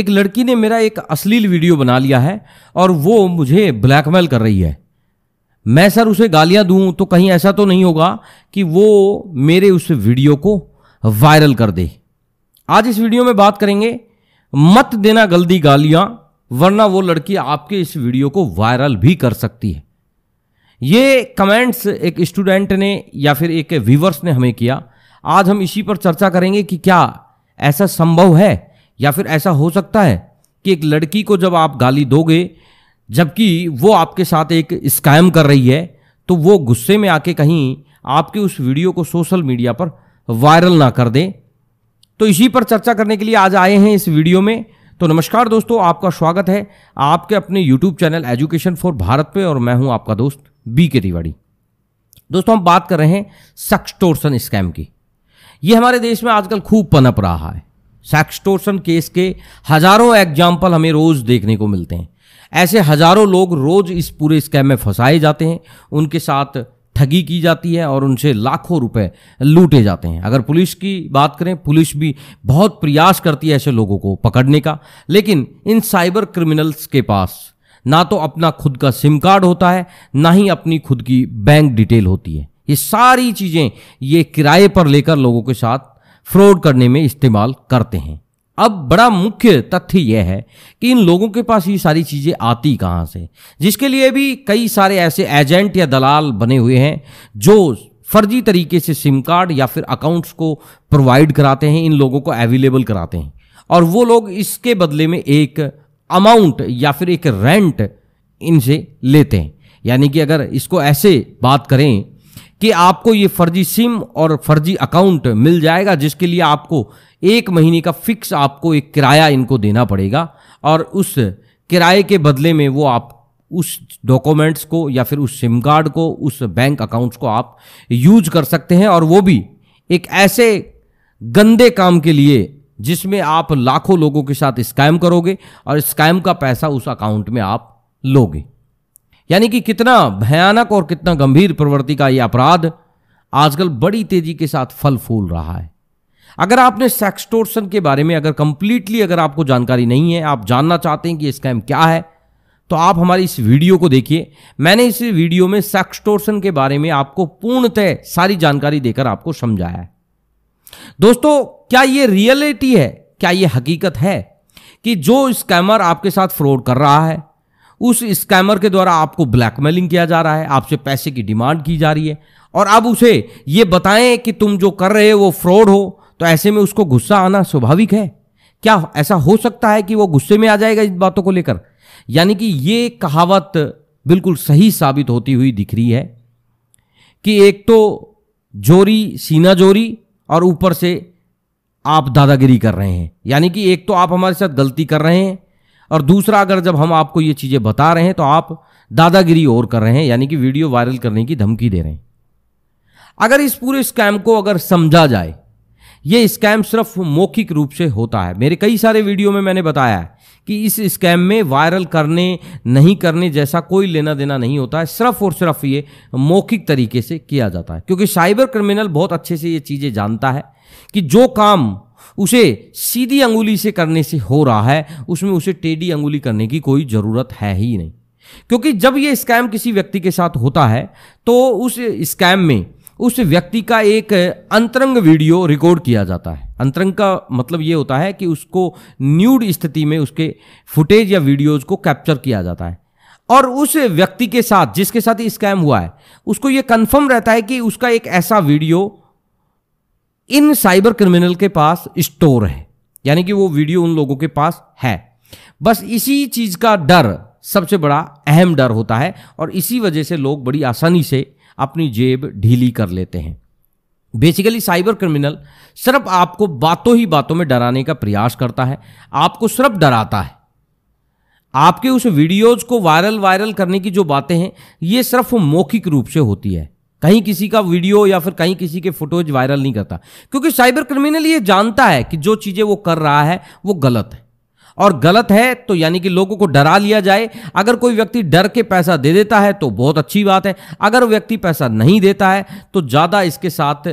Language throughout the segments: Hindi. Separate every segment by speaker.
Speaker 1: एक लड़की ने मेरा एक अश्लील वीडियो बना लिया है और वो मुझे ब्लैकमेल कर रही है मैं सर उसे गालियां दूं तो कहीं ऐसा तो नहीं होगा कि वो मेरे उस वीडियो को वायरल कर दे आज इस वीडियो में बात करेंगे मत देना गलती गालियां वरना वो लड़की आपके इस वीडियो को वायरल भी कर सकती है ये कमेंट्स एक स्टूडेंट ने या फिर एक व्यूवर्स ने हमें किया आज हम इसी पर चर्चा करेंगे कि क्या ऐसा संभव है या फिर ऐसा हो सकता है कि एक लड़की को जब आप गाली दोगे जबकि वो आपके साथ एक स्कैम कर रही है तो वो गुस्से में आके कहीं आपके उस वीडियो को सोशल मीडिया पर वायरल ना कर दे तो इसी पर चर्चा करने के लिए आज आए हैं इस वीडियो में तो नमस्कार दोस्तों आपका स्वागत है आपके अपने YouTube channel education for Bharat पे और मैं हूं आपका दोस्त बी के तिवाड़ी दोस्तों हम बात कर रहे हैं सक्सटोर्सन स्कैम की ये हमारे देश में आजकल खूब पनप रहा है सेक्सटोशन केस के हजारों एग्जाम्पल हमें रोज़ देखने को मिलते हैं ऐसे हजारों लोग रोज़ इस पूरे स्कैम में फंसाए जाते हैं उनके साथ ठगी की जाती है और उनसे लाखों रुपए लूटे जाते हैं अगर पुलिस की बात करें पुलिस भी बहुत प्रयास करती है ऐसे लोगों को पकड़ने का लेकिन इन साइबर क्रिमिनल्स के पास ना तो अपना खुद का सिम कार्ड होता है ना ही अपनी खुद की बैंक डिटेल होती है ये सारी चीज़ें ये किराए पर लेकर लोगों के साथ फ्रॉड करने में इस्तेमाल करते हैं अब बड़ा मुख्य तथ्य यह है कि इन लोगों के पास ये सारी चीज़ें आती कहाँ से जिसके लिए भी कई सारे ऐसे एजेंट या दलाल बने हुए हैं जो फर्जी तरीके से सिम कार्ड या फिर अकाउंट्स को प्रोवाइड कराते हैं इन लोगों को अवेलेबल कराते हैं और वो लोग इसके बदले में एक अमाउंट या फिर एक रेंट इनसे लेते हैं यानी कि अगर इसको ऐसे बात करें कि आपको ये फर्जी सिम और फर्जी अकाउंट मिल जाएगा जिसके लिए आपको एक महीने का फिक्स आपको एक किराया इनको देना पड़ेगा और उस किराए के बदले में वो आप उस डॉक्यूमेंट्स को या फिर उस सिम कार्ड को उस बैंक अकाउंट्स को आप यूज कर सकते हैं और वो भी एक ऐसे गंदे काम के लिए जिसमें आप लाखों लोगों के साथ स्कैम करोगे और स्कैम का पैसा उस अकाउंट में आप लोगे यानी कि कितना भयानक और कितना गंभीर प्रवृत्ति का यह अपराध आजकल बड़ी तेजी के साथ फल फूल रहा है अगर आपने सेक्सटोर्सन के बारे में अगर कंप्लीटली अगर आपको जानकारी नहीं है आप जानना चाहते हैं कि ये स्कैम क्या है तो आप हमारी इस वीडियो को देखिए मैंने इस वीडियो में सेक्सटोर्सन के बारे में आपको पूर्णतः सारी जानकारी देकर आपको समझाया है दोस्तों क्या ये रियलिटी है क्या ये हकीकत है कि जो स्कैमर आपके साथ फ्रॉड कर रहा है उस स्कैमर के द्वारा आपको ब्लैकमेलिंग किया जा रहा है आपसे पैसे की डिमांड की जा रही है और अब उसे ये बताएं कि तुम जो कर रहे हो वो फ्रॉड हो तो ऐसे में उसको गुस्सा आना स्वाभाविक है क्या ऐसा हो सकता है कि वो गुस्से में आ जाएगा इन बातों को लेकर यानी कि ये कहावत बिल्कुल सही साबित होती हुई दिख रही है कि एक तो जोरी सीना जोरी और ऊपर से आप दादागिरी कर रहे हैं यानी कि एक तो आप हमारे साथ गलती कर रहे हैं और दूसरा अगर जब हम आपको ये चीज़ें बता रहे हैं तो आप दादागिरी और कर रहे हैं यानी कि वीडियो वायरल करने की धमकी दे रहे हैं अगर इस पूरे स्कैम को अगर समझा जाए ये स्कैम सिर्फ मौखिक रूप से होता है मेरे कई सारे वीडियो में मैंने बताया है कि इस स्कैम में वायरल करने नहीं करने जैसा कोई लेना देना नहीं होता है सिर्फ और सिर्फ ये मौखिक तरीके से किया जाता है क्योंकि साइबर क्रिमिनल बहुत अच्छे से ये चीज़ें जानता है कि जो काम उसे सीधी अंगुली से करने से हो रहा है उसमें उसे टेढ़ी अंगुली करने की कोई ज़रूरत है ही नहीं क्योंकि जब ये स्कैम किसी व्यक्ति के साथ होता है तो उस स्कैम में उस व्यक्ति का एक अंतरंग वीडियो रिकॉर्ड किया जाता है अंतरंग का मतलब ये होता है कि उसको न्यूड स्थिति में उसके फुटेज या वीडियोज़ को कैप्चर किया जाता है और उस व्यक्ति के साथ जिसके साथ स्कैम हुआ है उसको ये कंफर्म रहता है कि उसका एक ऐसा वीडियो इन साइबर क्रिमिनल के पास स्टोर है यानी कि वो वीडियो उन लोगों के पास है बस इसी चीज़ का डर सबसे बड़ा अहम डर होता है और इसी वजह से लोग बड़ी आसानी से अपनी जेब ढीली कर लेते हैं बेसिकली साइबर क्रिमिनल सिर्फ आपको बातों ही बातों में डराने का प्रयास करता है आपको सिर्फ डराता है आपके उस वीडियोज को वायरल वायरल करने की जो बातें हैं ये सिर्फ मौखिक रूप से होती है कहीं किसी का वीडियो या फिर कहीं किसी के फोटोज वायरल नहीं करता क्योंकि साइबर क्रिमिनल ये जानता है कि जो चीज़ें वो कर रहा है वो गलत है और गलत है तो यानी कि लोगों को डरा लिया जाए अगर कोई व्यक्ति डर के पैसा दे देता है तो बहुत अच्छी बात है अगर व्यक्ति पैसा नहीं देता है तो ज़्यादा इसके साथ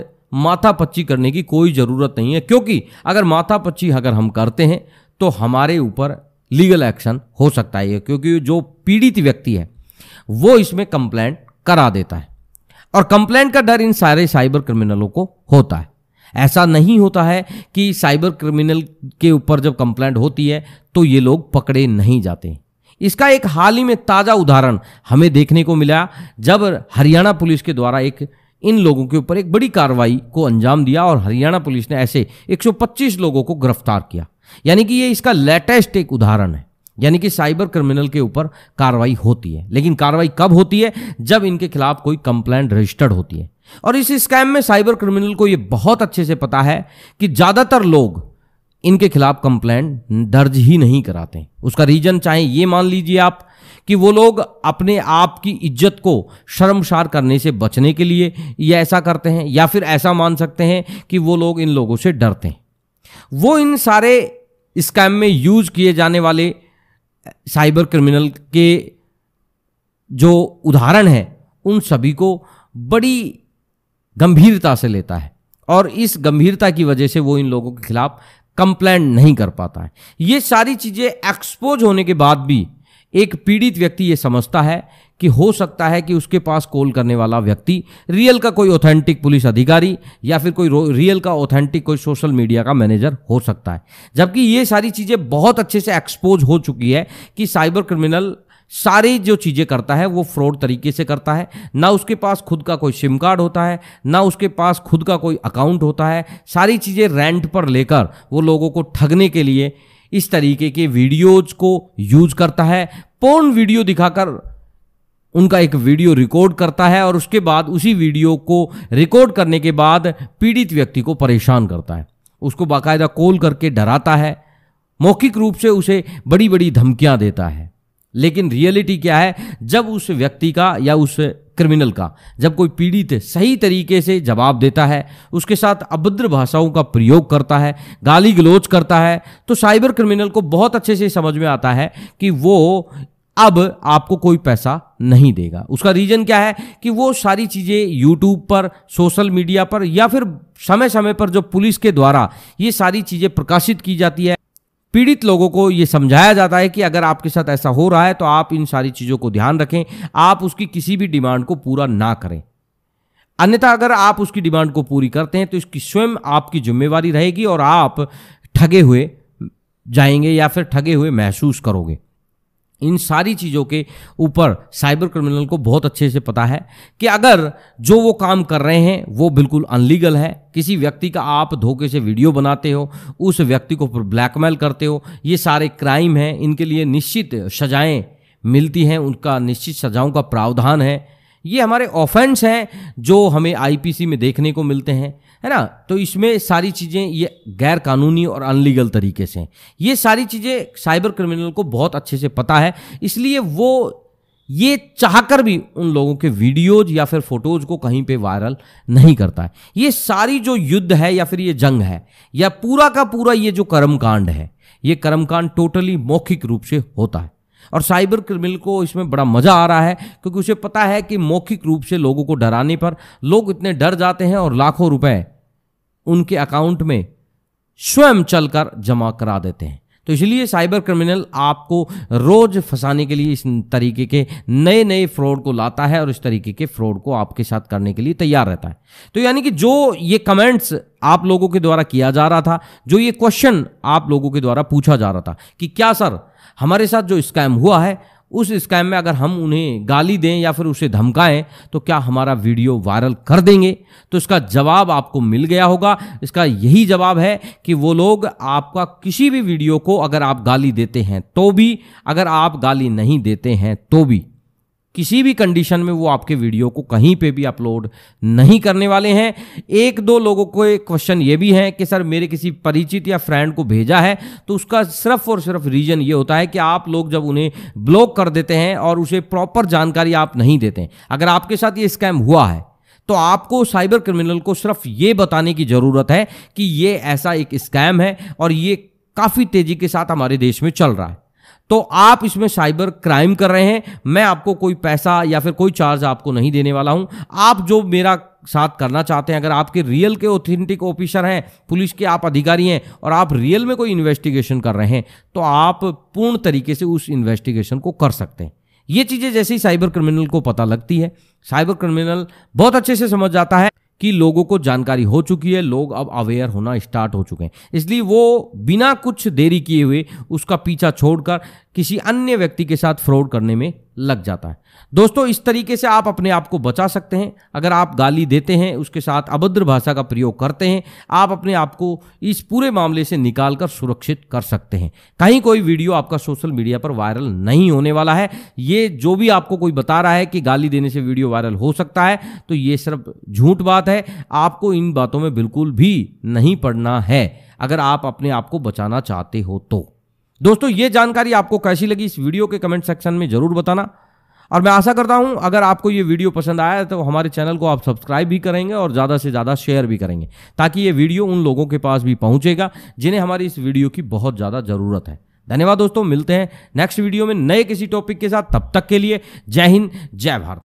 Speaker 1: माथा पच्ची करने की कोई ज़रूरत नहीं है क्योंकि अगर माथा पच्ची अगर हम करते हैं तो हमारे ऊपर लीगल एक्शन हो सकता है क्योंकि जो पीड़ित व्यक्ति है वो इसमें कंप्लेंट करा देता है और कंप्लेंट का डर इन सारे साइबर क्रिमिनलों को होता है ऐसा नहीं होता है कि साइबर क्रिमिनल के ऊपर जब कंप्लेंट होती है तो ये लोग पकड़े नहीं जाते इसका एक हाल ही में ताज़ा उदाहरण हमें देखने को मिला जब हरियाणा पुलिस के द्वारा एक इन लोगों के ऊपर एक बड़ी कार्रवाई को अंजाम दिया और हरियाणा पुलिस ने ऐसे 125 लोगों को गिरफ्तार किया यानी कि ये इसका लेटेस्ट एक उदाहरण है यानी कि साइबर क्रिमिनल के ऊपर कार्रवाई होती है लेकिन कार्रवाई कब होती है जब इनके खिलाफ कोई कंप्लेंट रजिस्टर्ड होती है और इस स्कैम में साइबर क्रिमिनल को ये बहुत अच्छे से पता है कि ज़्यादातर लोग इनके खिलाफ कंप्लेंट दर्ज ही नहीं कराते उसका रीज़न चाहे ये मान लीजिए आप कि वो लोग अपने आप की इज्जत को शर्मसार करने से बचने के लिए ये ऐसा करते हैं या फिर ऐसा मान सकते हैं कि वो लोग इन लोगों से डरते हैं वो इन सारे स्कैम में यूज किए जाने वाले साइबर क्रिमिनल के जो उदाहरण हैं उन सभी को बड़ी गंभीरता से लेता है और इस गंभीरता की वजह से वो इन लोगों के खिलाफ कंप्लेंट नहीं कर पाता है ये सारी चीज़ें एक्सपोज होने के बाद भी एक पीड़ित व्यक्ति ये समझता है कि हो सकता है कि उसके पास कॉल करने वाला व्यक्ति रियल का कोई ऑथेंटिक पुलिस अधिकारी या फिर कोई रियल का ऑथेंटिक कोई सोशल मीडिया का मैनेजर हो सकता है जबकि ये सारी चीज़ें बहुत अच्छे से एक्सपोज हो चुकी है कि साइबर क्रिमिनल सारी जो चीज़ें करता है वो फ्रॉड तरीके से करता है ना उसके पास खुद का कोई सिम कार्ड होता है ना उसके पास खुद का कोई अकाउंट होता है सारी चीज़ें रेंट पर लेकर वो लोगों को ठगने के लिए इस तरीके के वीडियोज को यूज करता है पोर्न वीडियो दिखाकर उनका एक वीडियो रिकॉर्ड करता है और उसके बाद उसी वीडियो को रिकॉर्ड करने के बाद पीड़ित व्यक्ति को परेशान करता है उसको बाकायदा कॉल करके डराता है मौखिक रूप से उसे बड़ी बड़ी धमकियां देता है लेकिन रियलिटी क्या है जब उस व्यक्ति का या उस क्रिमिनल का जब कोई पीड़ित सही तरीके से जवाब देता है उसके साथ अभद्र भाषाओं का प्रयोग करता है गाली गलोच करता है तो साइबर क्रिमिनल को बहुत अच्छे से समझ में आता है कि वो अब आपको कोई पैसा नहीं देगा उसका रीजन क्या है कि वो सारी चीज़ें यूट्यूब पर सोशल मीडिया पर या फिर समय समय पर जो पुलिस के द्वारा ये सारी चीज़ें प्रकाशित की जाती है पीड़ित लोगों को ये समझाया जाता है कि अगर आपके साथ ऐसा हो रहा है तो आप इन सारी चीज़ों को ध्यान रखें आप उसकी किसी भी डिमांड को पूरा ना करें अन्यथा अगर आप उसकी डिमांड को पूरी करते हैं तो इसकी स्वयं आपकी जिम्मेवारी रहेगी और आप ठगे हुए जाएंगे या फिर ठगे हुए महसूस करोगे इन सारी चीज़ों के ऊपर साइबर क्रिमिनल को बहुत अच्छे से पता है कि अगर जो वो काम कर रहे हैं वो बिल्कुल अनलीगल है किसी व्यक्ति का आप धोखे से वीडियो बनाते हो उस व्यक्ति को ब्लैकमेल करते हो ये सारे क्राइम हैं इनके लिए निश्चित सजाएं मिलती हैं उनका निश्चित सजाओं का प्रावधान है ये हमारे ऑफेंस हैं जो हमें आईपीसी में देखने को मिलते हैं है ना तो इसमें सारी चीज़ें ये गैर कानूनी और अनलीगल तरीके से हैं ये सारी चीज़ें साइबर क्रिमिनल को बहुत अच्छे से पता है इसलिए वो ये चाहकर भी उन लोगों के वीडियोज या फिर फोटोज को कहीं पे वायरल नहीं करता है ये सारी जो युद्ध है या फिर ये जंग है या पूरा का पूरा ये जो कर्मकांड है ये कर्मकांड टोटली मौखिक रूप से होता है और साइबर क्रिमिनल को इसमें बड़ा मज़ा आ रहा है क्योंकि उसे पता है कि मौखिक रूप से लोगों को डराने पर लोग इतने डर जाते हैं और लाखों रुपए उनके अकाउंट में स्वयं चलकर जमा करा देते हैं तो इसलिए साइबर क्रिमिनल आपको रोज फंसाने के लिए इस तरीके के नए नए फ्रॉड को लाता है और इस तरीके के फ्रॉड को आपके साथ करने के लिए तैयार रहता है तो यानी कि जो ये कमेंट्स आप लोगों के द्वारा किया जा रहा था जो ये क्वेश्चन आप लोगों के द्वारा पूछा जा रहा था कि क्या सर हमारे साथ जो स्कैम हुआ है उस स्कैम में अगर हम उन्हें गाली दें या फिर उसे धमकाएं तो क्या हमारा वीडियो वायरल कर देंगे तो इसका जवाब आपको मिल गया होगा इसका यही जवाब है कि वो लोग आपका किसी भी वीडियो को अगर आप गाली देते हैं तो भी अगर आप गाली नहीं देते हैं तो भी किसी भी कंडीशन में वो आपके वीडियो को कहीं पे भी अपलोड नहीं करने वाले हैं एक दो लोगों को एक क्वेश्चन ये भी है कि सर मेरे किसी परिचित या फ्रेंड को भेजा है तो उसका सिर्फ और सिर्फ रीज़न ये होता है कि आप लोग जब उन्हें ब्लॉक कर देते हैं और उसे प्रॉपर जानकारी आप नहीं देते अगर आपके साथ ये स्कैम हुआ है तो आपको साइबर क्रिमिनल को सिर्फ ये बताने की ज़रूरत है कि ये ऐसा एक स्कैम है और ये काफ़ी तेज़ी के साथ हमारे देश में चल रहा है तो आप इसमें साइबर क्राइम कर रहे हैं मैं आपको कोई पैसा या फिर कोई चार्ज आपको नहीं देने वाला हूं आप जो मेरा साथ करना चाहते हैं अगर आपके रियल के ऑथेंटिक ऑफिसर हैं पुलिस के आप अधिकारी हैं और आप रियल में कोई इन्वेस्टिगेशन कर रहे हैं तो आप पूर्ण तरीके से उस इन्वेस्टिगेशन को कर सकते हैं ये चीज़ें जैसे ही साइबर क्रिमिनल को पता लगती है साइबर क्रिमिनल बहुत अच्छे से समझ जाता है कि लोगों को जानकारी हो चुकी है लोग अब अवेयर होना स्टार्ट हो चुके हैं इसलिए वो बिना कुछ देरी किए हुए उसका पीछा छोड़कर किसी अन्य व्यक्ति के साथ फ्रॉड करने में लग जाता है दोस्तों इस तरीके से आप अपने आप को बचा सकते हैं अगर आप गाली देते हैं उसके साथ अभद्र भाषा का प्रयोग करते हैं आप अपने आप को इस पूरे मामले से निकाल कर सुरक्षित कर सकते हैं कहीं कोई वीडियो आपका सोशल मीडिया पर वायरल नहीं होने वाला है ये जो भी आपको कोई बता रहा है कि गाली देने से वीडियो वायरल हो सकता है तो ये सिर्फ झूठ बात है आपको इन बातों में बिल्कुल भी नहीं पढ़ना है अगर आप अपने आप को बचाना चाहते हो तो दोस्तों ये जानकारी आपको कैसी लगी इस वीडियो के कमेंट सेक्शन में ज़रूर बताना और मैं आशा करता हूं अगर आपको ये वीडियो पसंद आया तो हमारे चैनल को आप सब्सक्राइब भी करेंगे और ज़्यादा से ज़्यादा शेयर भी करेंगे ताकि ये वीडियो उन लोगों के पास भी पहुंचेगा जिन्हें हमारी इस वीडियो की बहुत ज़्यादा ज़रूरत है धन्यवाद दोस्तों मिलते हैं नेक्स्ट वीडियो में नए किसी टॉपिक के साथ तब तक के लिए जय हिंद जय भारत